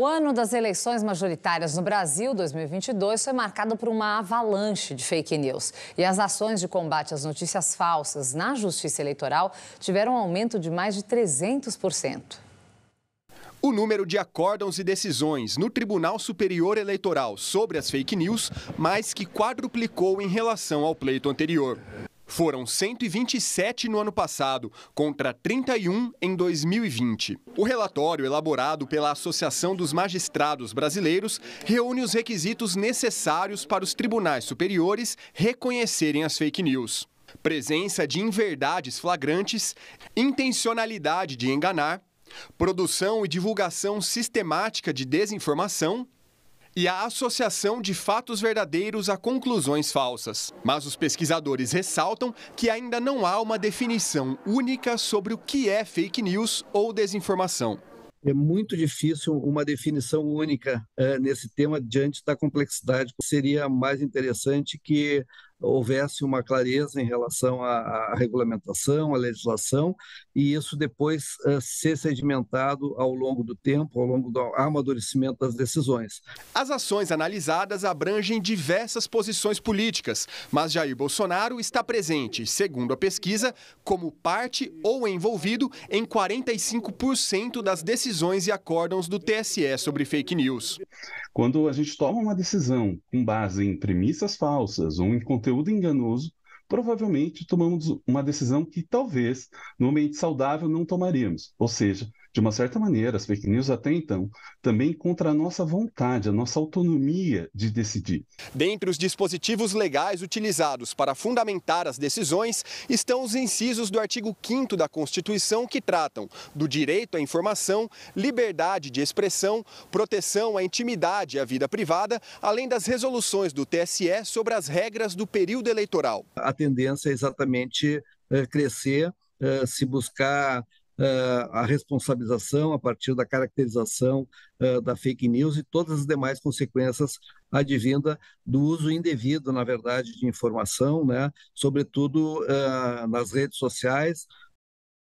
O ano das eleições majoritárias no Brasil, 2022, foi marcado por uma avalanche de fake news. E as ações de combate às notícias falsas na Justiça Eleitoral tiveram um aumento de mais de 300%. O número de acórdãos e decisões no Tribunal Superior Eleitoral sobre as fake news mais que quadruplicou em relação ao pleito anterior. Foram 127 no ano passado, contra 31 em 2020. O relatório, elaborado pela Associação dos Magistrados Brasileiros, reúne os requisitos necessários para os tribunais superiores reconhecerem as fake news. Presença de inverdades flagrantes, intencionalidade de enganar, produção e divulgação sistemática de desinformação e a associação de fatos verdadeiros a conclusões falsas. Mas os pesquisadores ressaltam que ainda não há uma definição única sobre o que é fake news ou desinformação. É muito difícil uma definição única eh, nesse tema diante da complexidade. Seria mais interessante que houvesse uma clareza em relação à, à regulamentação, à legislação, e isso depois uh, ser sedimentado ao longo do tempo, ao longo do amadurecimento das decisões. As ações analisadas abrangem diversas posições políticas, mas Jair Bolsonaro está presente, segundo a pesquisa, como parte ou envolvido em 45% das decisões e acórdãos do TSE sobre fake news. Quando a gente toma uma decisão com base em premissas falsas ou em conteúdo enganoso, provavelmente tomamos uma decisão que talvez no ambiente saudável não tomaríamos, ou seja, de uma certa maneira, as fake news até então, também contra a nossa vontade, a nossa autonomia de decidir. Dentre os dispositivos legais utilizados para fundamentar as decisões estão os incisos do artigo 5 da Constituição que tratam do direito à informação, liberdade de expressão, proteção à intimidade e à vida privada, além das resoluções do TSE sobre as regras do período eleitoral. A tendência é exatamente eh, crescer, eh, se buscar a responsabilização a partir da caracterização eh, da fake news e todas as demais consequências advinda do uso indevido, na verdade, de informação, né, sobretudo eh, nas redes sociais,